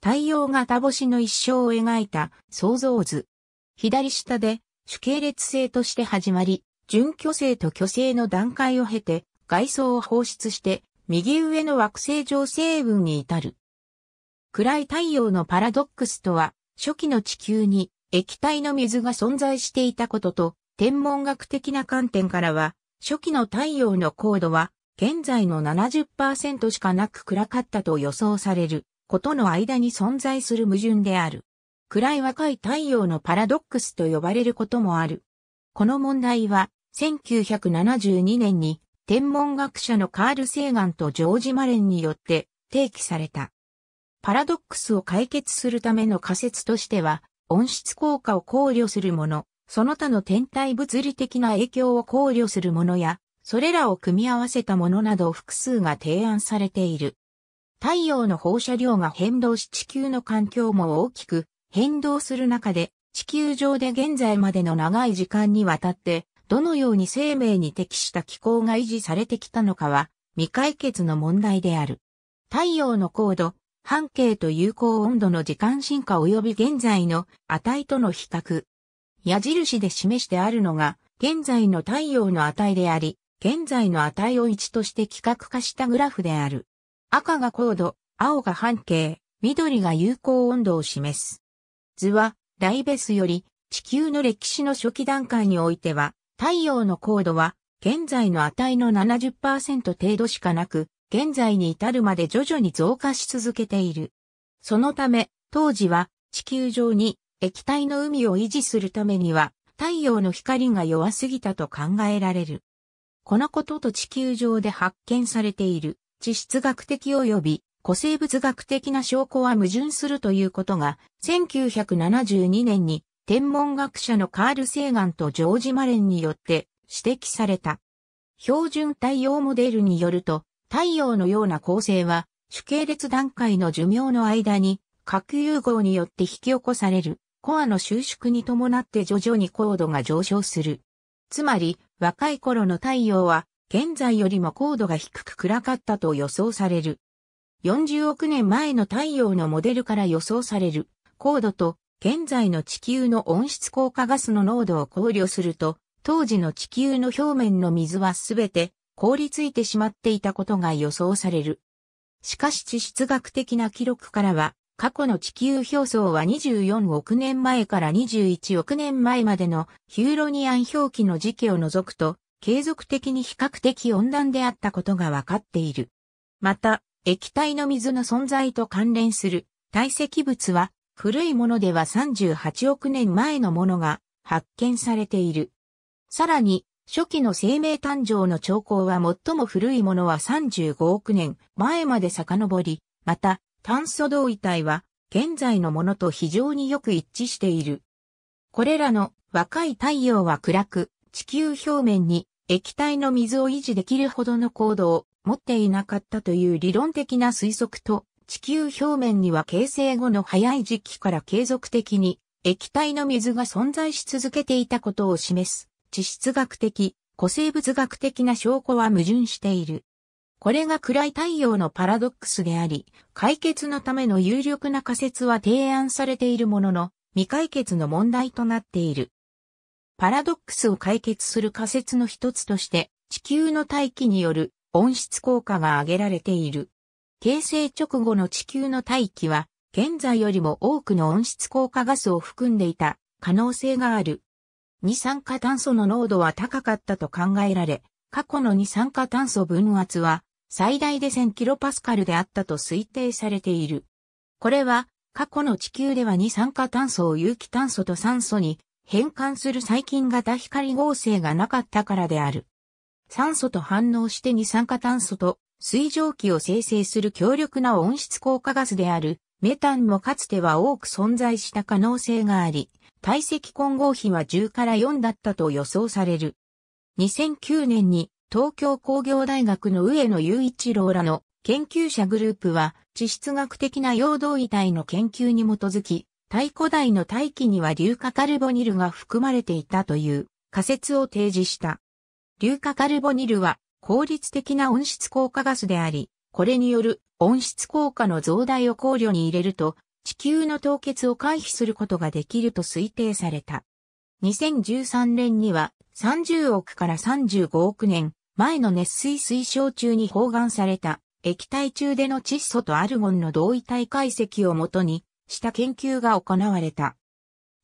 太陽型星の一生を描いた創造図。左下で主系列星として始まり、準巨星と巨星の段階を経て外装を放出して右上の惑星上星雲に至る。暗い太陽のパラドックスとは、初期の地球に液体の水が存在していたことと、天文学的な観点からは、初期の太陽の高度は現在の70%しかなく暗かったと予想されることの間に存在する矛盾である。暗い若い太陽のパラドックスと呼ばれることもある。この問題は、1972年に天文学者のカール・セーガンとジョージ・マレンによって提起された。パラドックスを解決するための仮説としては、温室効果を考慮するもの、その他の天体物理的な影響を考慮するものや、それらを組み合わせたものなど複数が提案されている。太陽の放射量が変動し地球の環境も大きく変動する中で、地球上で現在までの長い時間にわたって、どのように生命に適した気候が維持されてきたのかは、未解決の問題である。太陽の高度、半径と有効温度の時間進化及び現在の値との比較。矢印で示してあるのが、現在の太陽の値であり、現在の値を1として規格化したグラフである。赤が高度、青が半径、緑が有効温度を示す。図は、ライベスより、地球の歴史の初期段階においては、太陽の高度は、現在の値の70%程度しかなく、現在に至るまで徐々に増加し続けている。そのため、当時は、地球上に液体の海を維持するためには、太陽の光が弱すぎたと考えられる。このことと地球上で発見されている地質学的及び古生物学的な証拠は矛盾するということが、1972年に天文学者のカール・セーガンとジョージ・マレンによって指摘された。標準太陽モデルによると、太陽のような構成は、主系列段階の寿命の間に、核融合によって引き起こされる、コアの収縮に伴って徐々に高度が上昇する。つまり、若い頃の太陽は、現在よりも高度が低く暗かったと予想される。40億年前の太陽のモデルから予想される高度と現在の地球の温室効果ガスの濃度を考慮すると、当時の地球の表面の水はすべて凍りついてしまっていたことが予想される。しかし地質学的な記録からは、過去の地球表層は24億年前から21億年前までのヒューロニアン表記の時期を除くと、継続的に比較的温暖であったことがわかっている。また、液体の水の存在と関連する堆積物は、古いものでは38億年前のものが発見されている。さらに、初期の生命誕生の兆候は最も古いものは35億年前まで遡り、また、炭素同位体は現在のものと非常によく一致している。これらの若い太陽は暗く、地球表面に液体の水を維持できるほどの高度を持っていなかったという理論的な推測と、地球表面には形成後の早い時期から継続的に液体の水が存在し続けていたことを示す地質学的、古生物学的な証拠は矛盾している。これが暗い太陽のパラドックスであり、解決のための有力な仮説は提案されているものの、未解決の問題となっている。パラドックスを解決する仮説の一つとして、地球の大気による温室効果が挙げられている。形成直後の地球の大気は、現在よりも多くの温室効果ガスを含んでいた可能性がある。二酸化炭素の濃度は高かったと考えられ、過去の二酸化炭素分圧は最大で1000キロパスカルであったと推定されている。これは過去の地球では二酸化炭素を有機炭素と酸素に変換する細菌型光合成がなかったからである。酸素と反応して二酸化炭素と水蒸気を生成する強力な温室効果ガスであるメタンもかつては多く存在した可能性があり、体積混合比は10から4だったと予想される。2009年に東京工業大学の上野雄一郎らの研究者グループは地質学的な陽動遺体の研究に基づき太古代の大気には硫化カルボニルが含まれていたという仮説を提示した。硫化カルボニルは効率的な温室効果ガスであり、これによる温室効果の増大を考慮に入れると、地球の凍結を回避することができると推定された。2013年には30億から35億年前の熱水水晶中に包含された液体中での窒素とアルゴンの同位体解析をもとにした研究が行われた。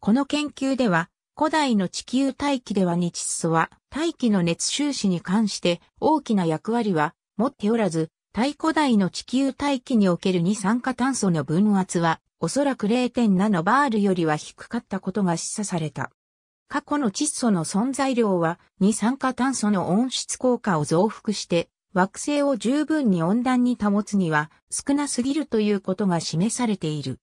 この研究では、古代の地球大気では日素は大気の熱収支に関して大きな役割は持っておらず、大古代の地球大気における二酸化炭素の分圧はおそらく0.7バールよりは低かったことが示唆された。過去の窒素の存在量は二酸化炭素の温室効果を増幅して惑星を十分に温暖に保つには少なすぎるということが示されている。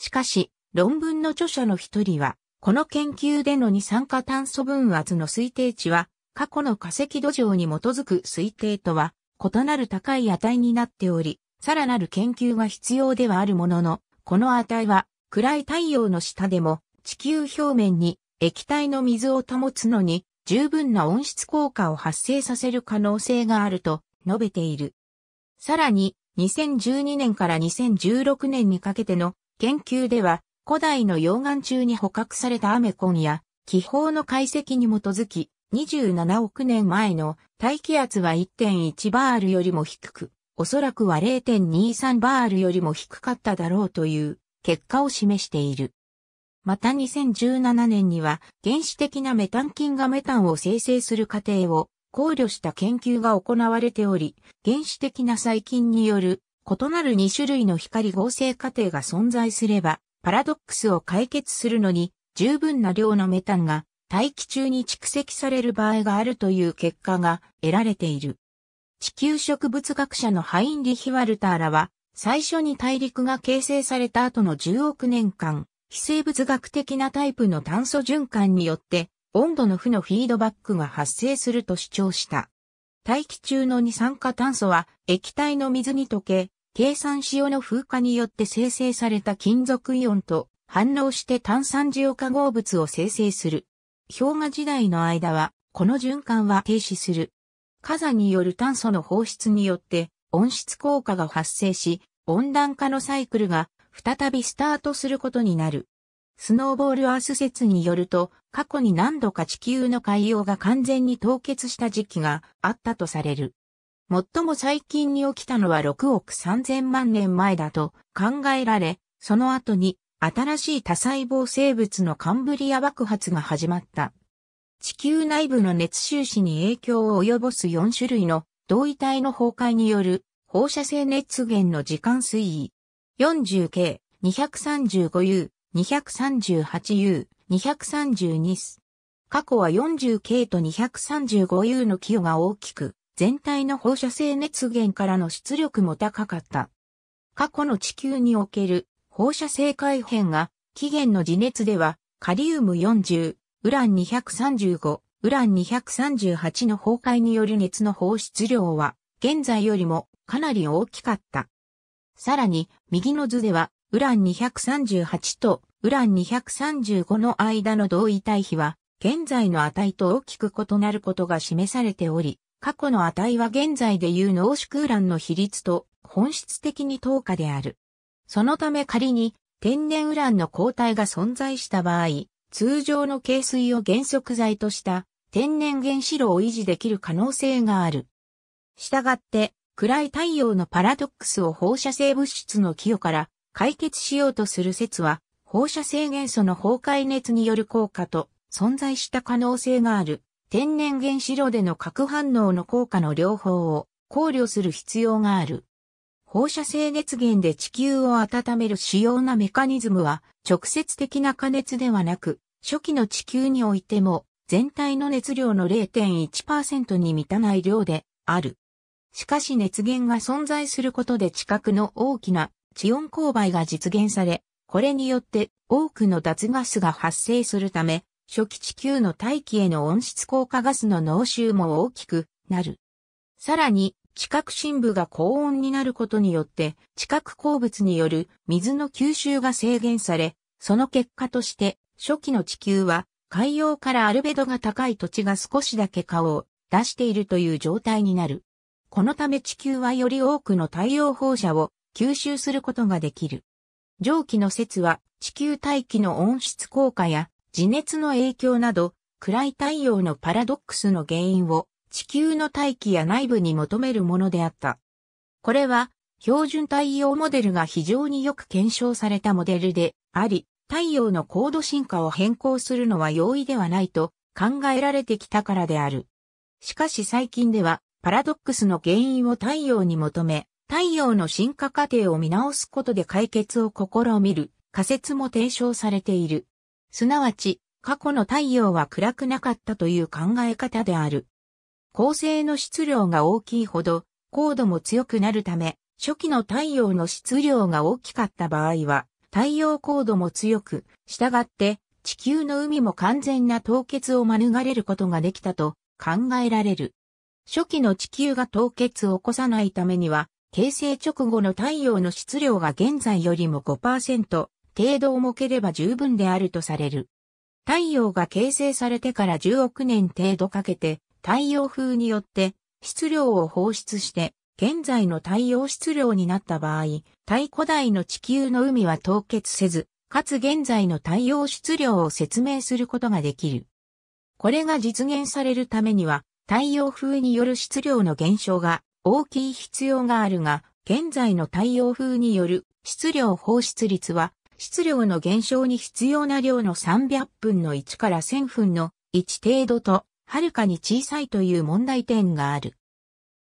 しかし、論文の著者の一人は、この研究での二酸化炭素分圧の推定値は、過去の化石土壌に基づく推定とは、異なる高い値になっており、さらなる研究が必要ではあるものの、この値は、暗い太陽の下でも、地球表面に液体の水を保つのに、十分な温室効果を発生させる可能性があると述べている。さらに、2012年から2016年にかけての研究では、古代の溶岩中に捕獲されたアメコンや、気泡の解析に基づき、27億年前の大気圧は1.1バールよりも低く、おそらくは0.23バールよりも低かっただろうという結果を示している。また2017年には原始的なメタン菌がメタンを生成する過程を考慮した研究が行われており、原始的な細菌による異なる2種類の光合成過程が存在すれば、パラドックスを解決するのに、十分な量のメタンが大気中に蓄積される場合があるという結果が得られている。地球植物学者のハインリヒ・ワルターらは、最初に大陸が形成された後の10億年間、非生物学的なタイプの炭素循環によって、温度の負のフィードバックが発生すると主張した。大気中の二酸化炭素は液体の水に溶け、計算塩の風化によって生成された金属イオンと反応して炭酸塩化合物を生成する。氷河時代の間は、この循環は停止する。火山による炭素の放出によって、温室効果が発生し、温暖化のサイクルが再びスタートすることになる。スノーボールアース説によると、過去に何度か地球の海洋が完全に凍結した時期があったとされる。最も最近に起きたのは6億3000万年前だと考えられ、その後に新しい多細胞生物のカンブリア爆発が始まった。地球内部の熱収支に影響を及ぼす4種類の同位体の崩壊による放射性熱源の時間推移 40K、235U、238U、232S。過去は 40K と 235U の寄与が大きく全体の放射性熱源からの出力も高かった。過去の地球における放射性改変が起源の地熱ではカリウム40、ウラン235、ウラン238の崩壊による熱の放出量は現在よりもかなり大きかった。さらに右の図ではウラン238とウラン235の間の同位体比は現在の値と大きく異なることが示されており、過去の値は現在でいう濃縮ウランの比率と本質的に等価である。そのため仮に天然ウランの抗体が存在した場合、通常の軽水を原則剤とした天然原子炉を維持できる可能性がある。したがって、暗い太陽のパラドックスを放射性物質の寄与から解決しようとする説は、放射性元素の崩壊熱による効果と存在した可能性がある。天然原子炉での核反応の効果の両方を考慮する必要がある。放射性熱源で地球を温める主要なメカニズムは直接的な加熱ではなく、初期の地球においても全体の熱量の0.1%に満たない量である。しかし熱源が存在することで地殻の大きな地温勾配が実現され、これによって多くの脱ガスが発生するため、初期地球の大気への温室効果ガスの濃臭も大きくなる。さらに、地殻深部が高温になることによって、地殻鉱物による水の吸収が制限され、その結果として、初期の地球は海洋からアルベドが高い土地が少しだけ顔を出しているという状態になる。このため地球はより多くの太陽放射を吸収することができる。上記の説は地球大気の温室効果や地熱の影響など、暗い太陽のパラドックスの原因を地球の大気や内部に求めるものであった。これは、標準太陽モデルが非常によく検証されたモデルであり、太陽の高度進化を変更するのは容易ではないと考えられてきたからである。しかし最近では、パラドックスの原因を太陽に求め、太陽の進化過程を見直すことで解決を試みる仮説も提唱されている。すなわち、過去の太陽は暗くなかったという考え方である。恒星の質量が大きいほど、高度も強くなるため、初期の太陽の質量が大きかった場合は、太陽高度も強く、従って地球の海も完全な凍結を免れることができたと考えられる。初期の地球が凍結を起こさないためには、形成直後の太陽の質量が現在よりも5%程度重ければ十分であるとされる。太陽が形成されてから10億年程度かけて、太陽風によって質量を放出して、現在の太陽質量になった場合、太古代の地球の海は凍結せず、かつ現在の太陽質量を説明することができる。これが実現されるためには、太陽風による質量の減少が大きい必要があるが、現在の太陽風による質量放出率は質量の減少に必要な量の300分の1から1000分の1程度と、はるかに小さいという問題点がある。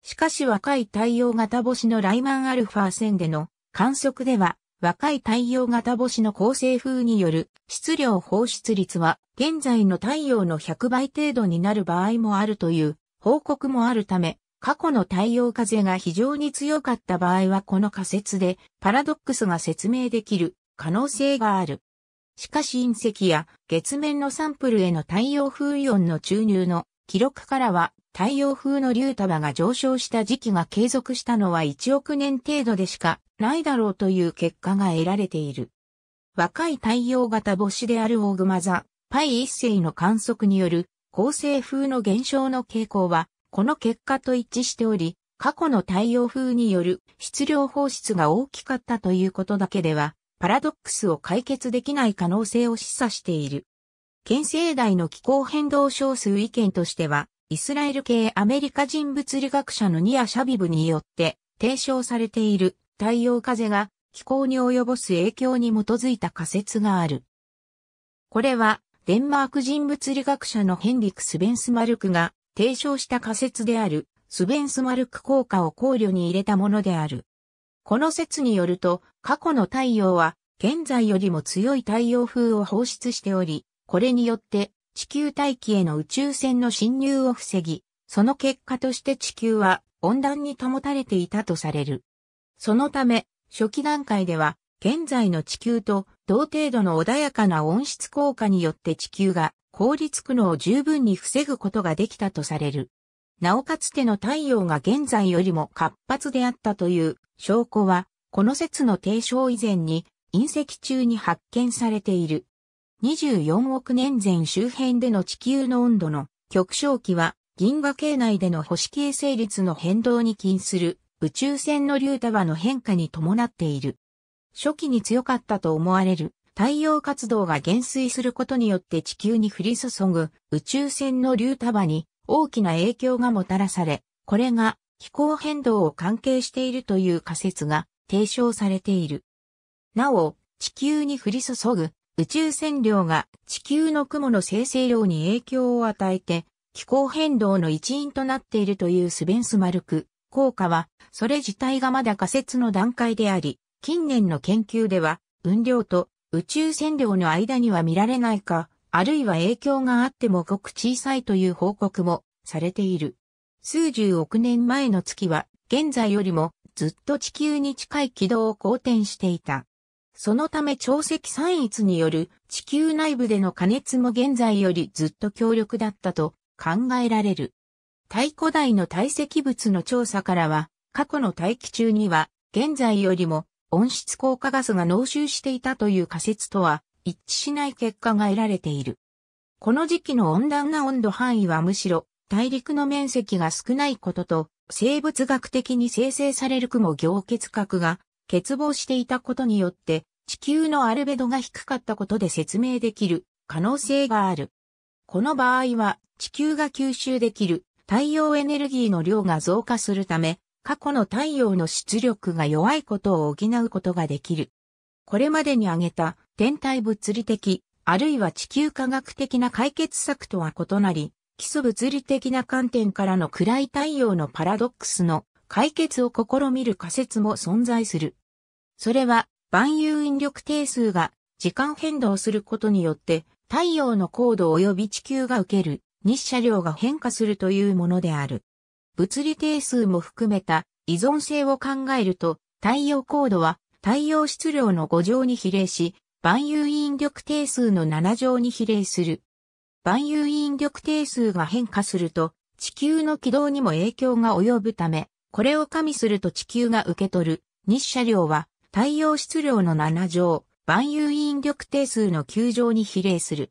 しかし若い太陽型星のライマンアルファ線での観測では、若い太陽型星の構成風による質量放出率は現在の太陽の100倍程度になる場合もあるという報告もあるため、過去の太陽風が非常に強かった場合はこの仮説でパラドックスが説明できる可能性がある。しかし隕石や月面のサンプルへの太陽風イオンの注入の記録からは太陽風の流束が上昇した時期が継続したのは1億年程度でしかないだろうという結果が得られている。若い太陽型星であるオーグマザ、パイ一世の観測による恒星風の減少の傾向は、この結果と一致しており、過去の太陽風による質量放出が大きかったということだけではパラドックスを解決できない可能性を示唆している。県政大の気候変動少数意見としては、イスラエル系アメリカ人物理学者のニア・シャビブによって提唱されている太陽風が気候に及ぼす影響に基づいた仮説がある。これはデンマーク人物理学者のヘンリク・スベンスマルクが提唱した仮説であるスベンスマルク効果を考慮に入れたものである。この説によると、過去の太陽は、現在よりも強い太陽風を放出しており、これによって地球大気への宇宙船の侵入を防ぎ、その結果として地球は温暖に保たれていたとされる。そのため、初期段階では、現在の地球と同程度の穏やかな温室効果によって地球が凍りつくのを十分に防ぐことができたとされる。なおかつての太陽が現在よりも活発であったという証拠は、この説の提唱以前に隕石中に発見されている。24億年前周辺での地球の温度の極小期は銀河系内での星形成率の変動に起因する宇宙船の竜束の変化に伴っている。初期に強かったと思われる太陽活動が減衰することによって地球に降り注ぐ宇宙船の竜束に大きな影響がもたらされ、これが気候変動を関係しているという仮説が提唱されている。なお、地球に降り注ぐ宇宙線量が地球の雲の生成量に影響を与えて気候変動の一因となっているというスベンスマルク効果は、それ自体がまだ仮説の段階であり、近年の研究では、雲量と宇宙線量の間には見られないか、あるいは影響があってもごく小さいという報告もされている。数十億年前の月は現在よりもずっと地球に近い軌道を公転していた。そのため潮汐散逸による地球内部での加熱も現在よりずっと強力だったと考えられる。太古代の堆積物の調査からは、過去の大気中には現在よりも温室効果ガスが濃集していたという仮説とは一致しない結果が得られている。この時期の温暖な温度範囲はむしろ大陸の面積が少ないことと生物学的に生成される雲凝結核が欠乏していたことによって地球のアルベドが低かったことで説明できる可能性がある。この場合は地球が吸収できる太陽エネルギーの量が増加するため過去の太陽の出力が弱いことを補うことができる。これまでに挙げた天体物理的、あるいは地球科学的な解決策とは異なり、基礎物理的な観点からの暗い太陽のパラドックスの解決を試みる仮説も存在する。それは、万有引力定数が時間変動することによって、太陽の高度及び地球が受ける日射量が変化するというものである。物理定数も含めた依存性を考えると、太陽高度は太陽質量の5乗に比例し、万有引力定数の7乗に比例する。万有引力定数が変化すると、地球の軌道にも影響が及ぶため、これを加味すると地球が受け取る日射量は太陽質量の7乗、万有引力定数の9乗に比例する。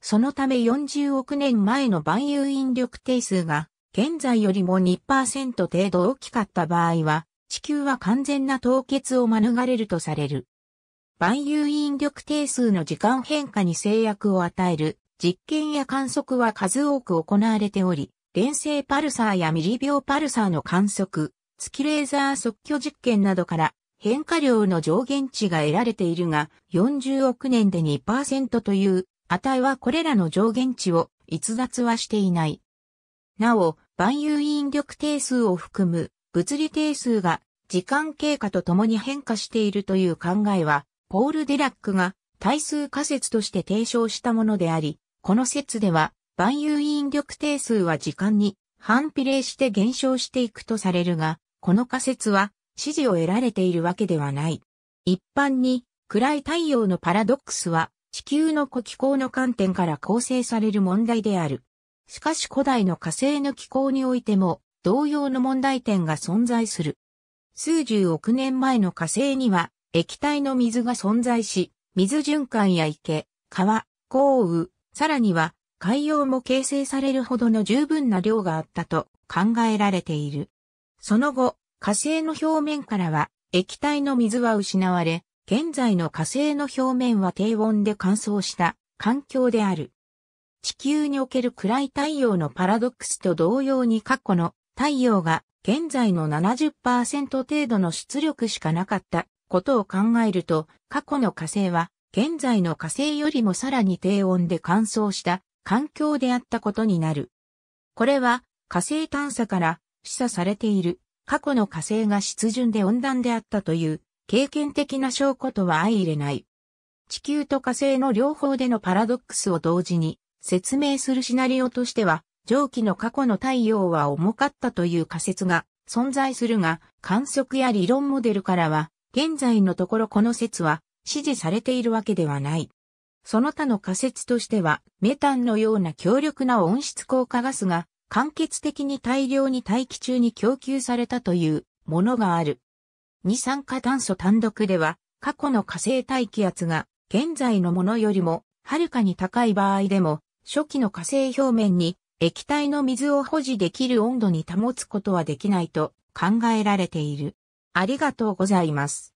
そのため40億年前の万有引力定数が現在よりも2%程度大きかった場合は、地球は完全な凍結を免れるとされる。万有引力定数の時間変化に制約を与える実験や観測は数多く行われており、連星パルサーやミリ秒パルサーの観測、月レーザー即挙実験などから変化量の上限値が得られているが、40億年で2%という値はこれらの上限値を逸脱はしていない。なお、万有引力定数を含む物理定数が時間経過とともに変化しているという考えはポール・デラックが対数仮説として提唱したものであり、この説では、万有引力定数は時間に反比例して減少していくとされるが、この仮説は支持を得られているわけではない。一般に暗い太陽のパラドックスは地球の古気候の観点から構成される問題である。しかし古代の火星の気候においても同様の問題点が存在する。数十億年前の火星には液体の水が存在し、水循環や池、川、豪雨、さらには海洋も形成されるほどの十分な量があったと考えられている。その後、火星の表面からは液体の水は失われ、現在の火星の表面は低温で乾燥した環境である。地球における暗い太陽のパラドックスと同様に過去の太陽が現在の70%程度の出力しかなかったことを考えると、過去の火星は、現在の火星よりもさらに低温で乾燥した環境であったことになる。これは、火星探査から示唆されている過去の火星が湿潤で温暖であったという経験的な証拠とは相入れない。地球と火星の両方でのパラドックスを同時に説明するシナリオとしては、上記の過去の太陽は重かったという仮説が存在するが、観測や理論モデルからは現在のところこの説は支持されているわけではない。その他の仮説としては、メタンのような強力な温室効果ガスが、間欠的に大量に大気中に供給されたというものがある。二酸化炭素単独では、過去の火星大気圧が現在のものよりもはるかに高い場合でも、初期の火星表面に液体の水を保持できる温度に保つことはできないと考えられている。ありがとうございます。